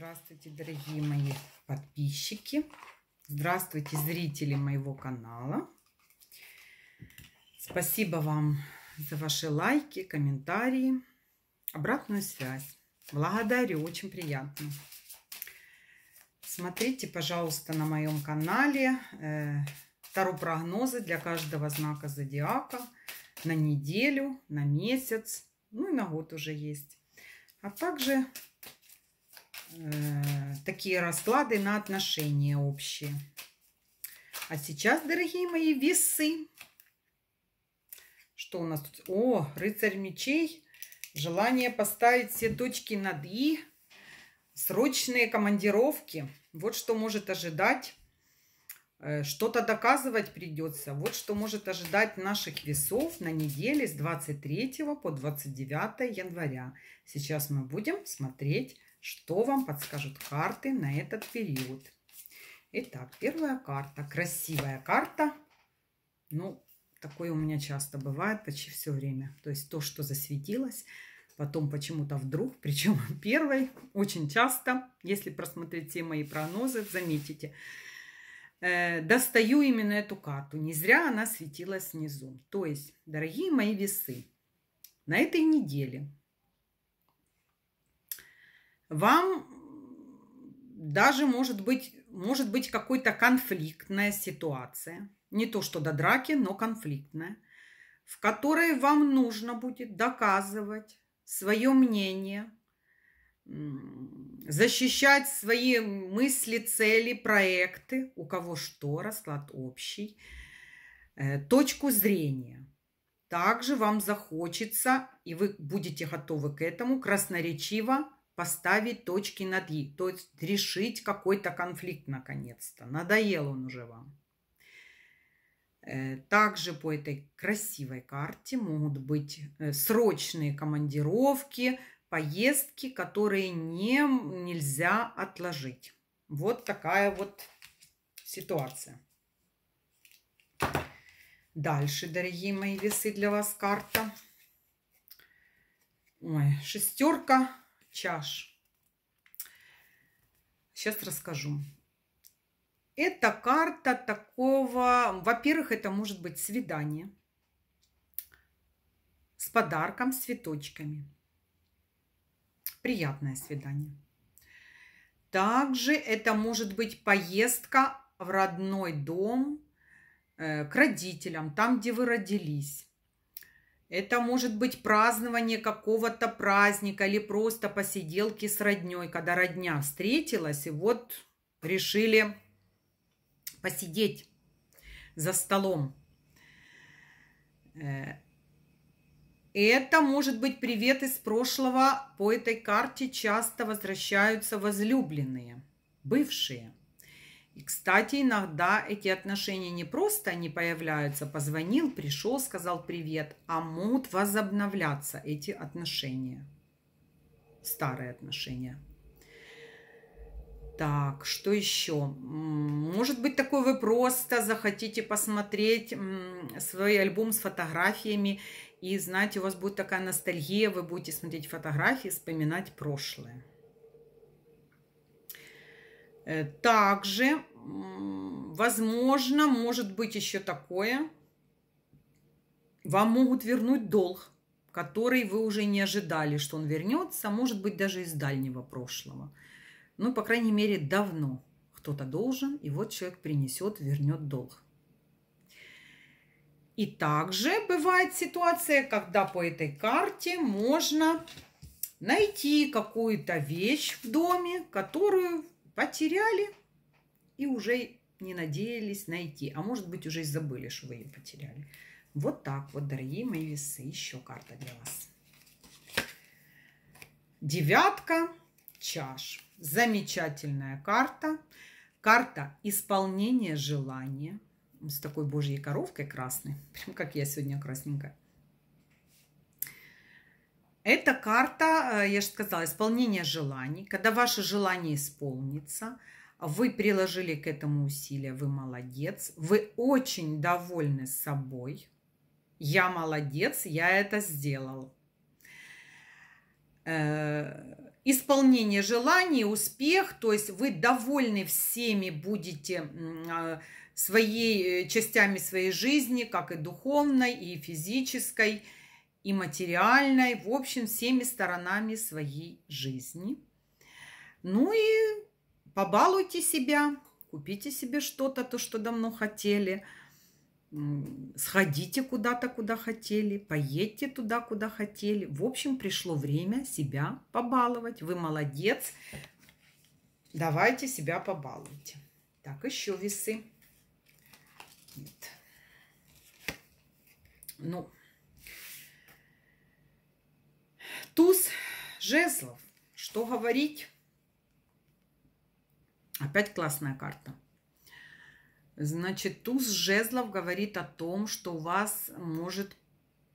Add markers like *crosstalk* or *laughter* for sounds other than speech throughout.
Здравствуйте, дорогие мои подписчики. Здравствуйте, зрители моего канала. Спасибо вам за ваши лайки, комментарии, обратную связь. Благодарю, очень приятно. Смотрите, пожалуйста, на моем канале э, прогнозы для каждого знака зодиака на неделю, на месяц, ну и на год уже есть. А также Э, такие расклады на отношения общие. А сейчас, дорогие мои, весы. Что у нас тут? О, рыцарь мечей. Желание поставить все точки над «и». Срочные командировки. Вот что может ожидать. Э, что-то доказывать придется. Вот что может ожидать наших весов на неделе с 23 по 29 января. Сейчас мы будем смотреть что вам подскажут карты на этот период. Итак, первая карта. Красивая карта. Ну, такое у меня часто бывает почти все время. То есть то, что засветилось, потом почему-то вдруг, *laughs* причем первой, очень часто, если просмотреть все мои прогнозы, заметите, э, достаю именно эту карту. Не зря она светилась снизу. То есть, дорогие мои весы, на этой неделе вам даже может быть, может быть какой-то конфликтная ситуация, не то что до драки, но конфликтная, в которой вам нужно будет доказывать свое мнение, защищать свои мысли, цели, проекты, у кого что, расклад общий, э, точку зрения. Также вам захочется, и вы будете готовы к этому, красноречиво поставить точки над «и», то есть решить какой-то конфликт наконец-то. Надоел он уже вам. Э, также по этой красивой карте могут быть э, срочные командировки, поездки, которые не, нельзя отложить. Вот такая вот ситуация. Дальше, дорогие мои весы, для вас карта. Ой, шестерка чаш. Сейчас расскажу. Это карта такого... Во-первых, это может быть свидание с подарком, с цветочками. Приятное свидание. Также это может быть поездка в родной дом э, к родителям, там, где вы родились. Это может быть празднование какого-то праздника или просто посиделки с родней, когда родня встретилась и вот решили посидеть за столом. Э, это может быть привет из прошлого. По этой карте часто возвращаются возлюбленные, бывшие – и, кстати, иногда эти отношения не просто не появляются, позвонил, пришел, сказал привет, а могут возобновляться эти отношения, старые отношения. Так, что еще? Может быть, такой вы просто захотите посмотреть свой альбом с фотографиями, и, знаете, у вас будет такая ностальгия, вы будете смотреть фотографии, вспоминать прошлое. Э, также, возможно, может быть еще такое, вам могут вернуть долг, который вы уже не ожидали, что он вернется, а может быть, даже из дальнего прошлого. Ну, по крайней мере, давно кто-то должен, и вот человек принесет, вернет долг. И также бывает ситуация, когда по этой карте можно найти какую-то вещь в доме, которую потеряли и уже не надеялись найти, а может быть уже и забыли, что вы ее потеряли. Вот так вот, дорогие мои весы, еще карта для вас. Девятка чаш. Замечательная карта. Карта исполнения желания. С такой божьей коровкой красной. *laughs* Прям как я сегодня красненькая. Это карта, э, я же сказала, исполнения желаний. Когда ваше желание исполнится, вы приложили к этому усилия, вы молодец, вы очень довольны собой. Я молодец, я это сделал. Э, исполнение желаний, успех, то есть вы довольны всеми будете а, своей э, частями своей жизни, как и духовной, и физической, и материальной, в общем, всеми сторонами своей жизни. Ну и побалуйте себя, купите себе что-то, то, что давно хотели, сходите куда-то, куда хотели, поедьте туда, куда хотели. В общем, пришло время себя побаловать. Вы молодец, давайте себя побалуйте. Так, еще весы. Нет. Ну, Туз жезлов. Что говорить? Опять классная карта. Значит, туз жезлов говорит о том, что у вас может,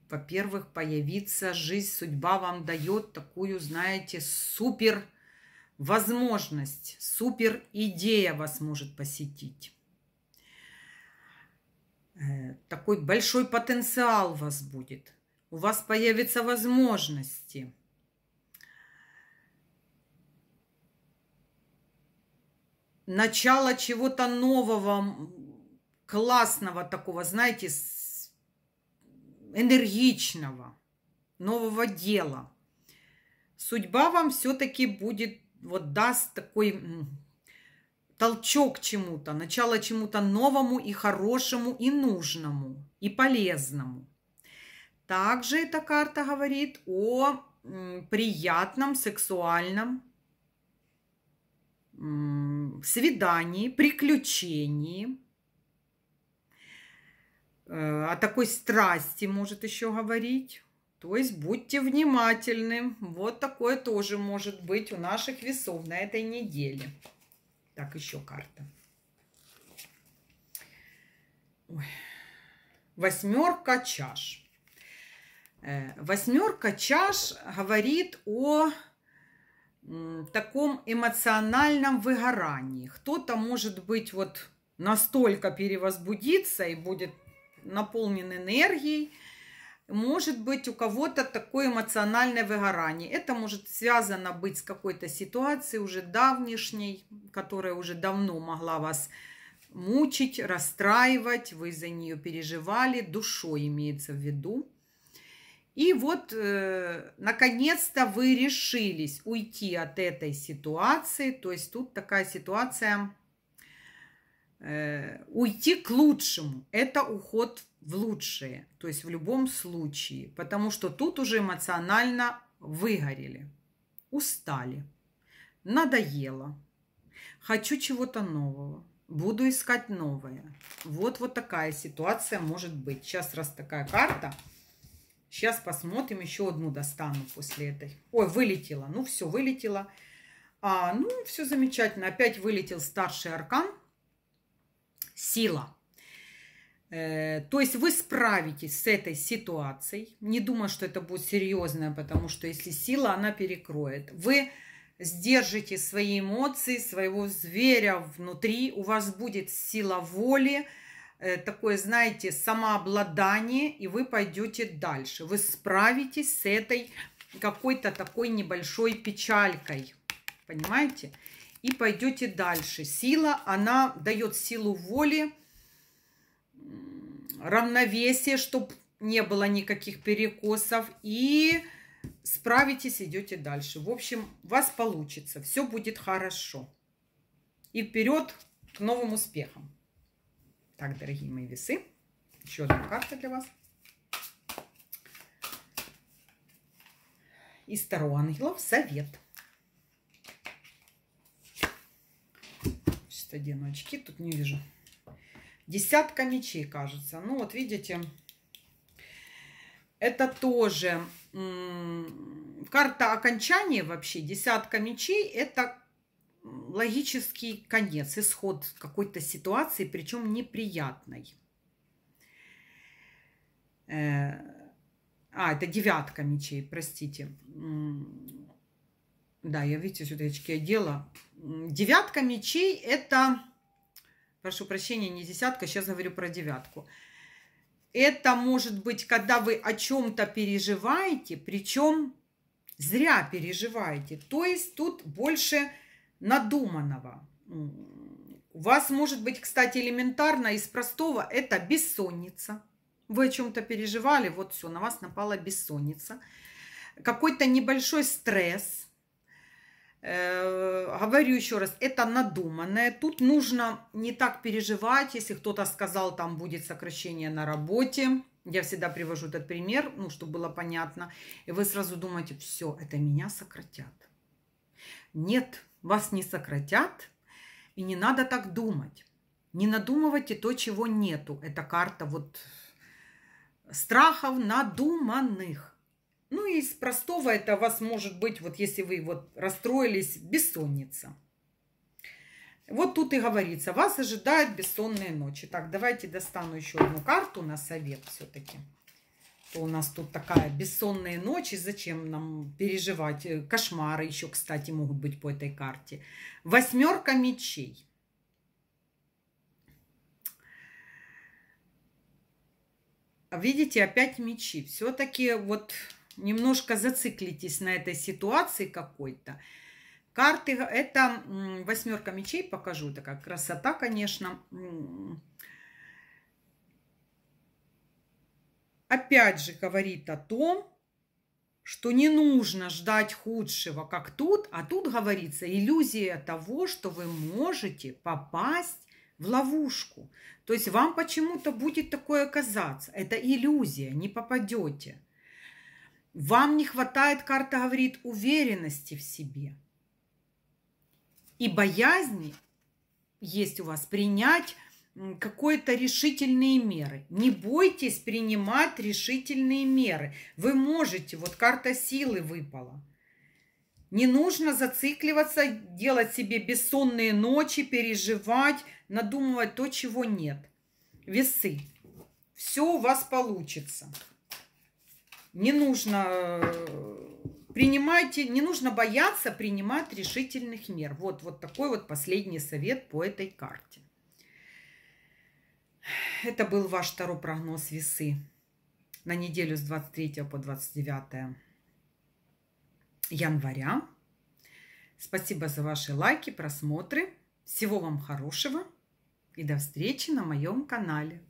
во-первых, появиться жизнь, судьба вам дает такую, знаете, супер возможность, супер идея вас может посетить. Э, такой большой потенциал у вас будет у вас появятся возможности. Начало чего-то нового, классного такого, знаете, энергичного, нового дела. Судьба вам все-таки будет, вот даст такой толчок чему-то, начало чему-то новому и хорошему и нужному и полезному. Также эта карта говорит о приятном сексуальном свидании, приключении, э, о такой страсти может еще говорить. То есть будьте внимательны. Вот такое тоже может быть у наших весов на этой неделе. Так, еще карта. Ой. Восьмерка чаш. Э, Восьмерка чаш говорит о таком эмоциональном выгорании. Кто-то может быть вот настолько перевозбудится и будет наполнен энергией. Может быть у кого-то такое эмоциональное выгорание. Это может связано быть с какой-то ситуацией уже давнишней, которая уже давно могла вас мучить, расстраивать, вы за нее переживали, душой имеется в виду. И вот, э, наконец-то вы решились уйти от этой ситуации. То есть тут такая ситуация э, уйти к лучшему. Это уход в лучшее. То есть в любом случае. Потому что тут уже эмоционально выгорели. Устали. Надоело. Хочу чего-то нового. Буду искать новое. Вот, вот такая ситуация может быть. Сейчас раз такая карта – Сейчас посмотрим, еще одну достану после этой. Ой, вылетела. Ну, все, вылетела. А, ну, все замечательно. Опять вылетел старший аркан. Сила. Э, то есть вы справитесь с этой ситуацией. Не думаю, что это будет серьезное, потому что если сила, она перекроет. Вы сдержите свои эмоции, своего зверя внутри. У вас будет сила воли, Э, такое, знаете, самообладание, и вы пойдете дальше. Вы справитесь с этой какой-то такой небольшой печалькой, понимаете? И пойдете дальше. Сила, она дает силу воли, равновесие, чтобы не было никаких перекосов, и справитесь, идете дальше. В общем, у вас получится, все будет хорошо. И вперед к новым успехам! Так, дорогие мои весы, еще одна карта для вас. Из Таро Ангелов Совет. Сейчас одену очки, тут не вижу. Десятка мечей, кажется. Ну, вот видите, это тоже карта окончания вообще. Десятка мечей, это логический конец, исход какой-то ситуации, причем неприятной. Э, а, это девятка мечей, простите. Да, я, видите, сюда очки одела. Девятка мечей – это, прошу прощения, не десятка, сейчас говорю про девятку. Это может быть, когда вы о чем-то переживаете, причем зря переживаете. То есть тут больше надуманного. У вас может быть, кстати, элементарно из простого – это бессонница. Вы о чем-то переживали, вот все, на вас напала бессонница. Какой-то небольшой стресс. Э, говорю еще раз, это надуманное. Тут нужно не так переживать, если кто-то сказал, там будет сокращение на работе. Я всегда привожу этот пример, ну, чтобы было понятно. И вы сразу думаете, все, это меня сократят. Нет, вас не сократят, и не надо так думать. Не надумывайте то, чего нету. Это карта вот страхов надуманных. Ну и из простого это вас может быть, вот если вы вот расстроились, бессонница. Вот тут и говорится, вас ожидают бессонные ночи. Так, давайте достану еще одну карту на совет все-таки что у нас тут такая бессонная ночь, и зачем нам переживать. Э, кошмары еще, кстати, могут быть по этой карте. Восьмерка мечей. Видите, опять мечи. Все-таки вот немножко зациклитесь на этой ситуации какой-то. Карты, э, это восьмерка мечей, покажу, такая красота, конечно. Конечно опять же говорит о том, что не нужно ждать худшего, как тут, а тут говорится иллюзия того, что вы можете попасть в ловушку. То есть вам почему-то будет такое казаться. Это иллюзия, не попадете. Вам не хватает, карта говорит, уверенности в себе. И боязни есть у вас принять какой-то решительные меры. Не бойтесь принимать решительные меры. Вы можете, вот карта силы выпала. Не нужно зацикливаться, делать себе бессонные ночи, переживать, надумывать то, чего нет. Весы. Все у вас получится. Не нужно э, принимайте, не нужно бояться принимать решительных мер. Вот, вот такой вот последний совет по этой карте. Это был ваш второй прогноз весы на неделю с 23 по 29 января. Спасибо за ваши лайки, просмотры. Всего вам хорошего и до встречи на моем канале.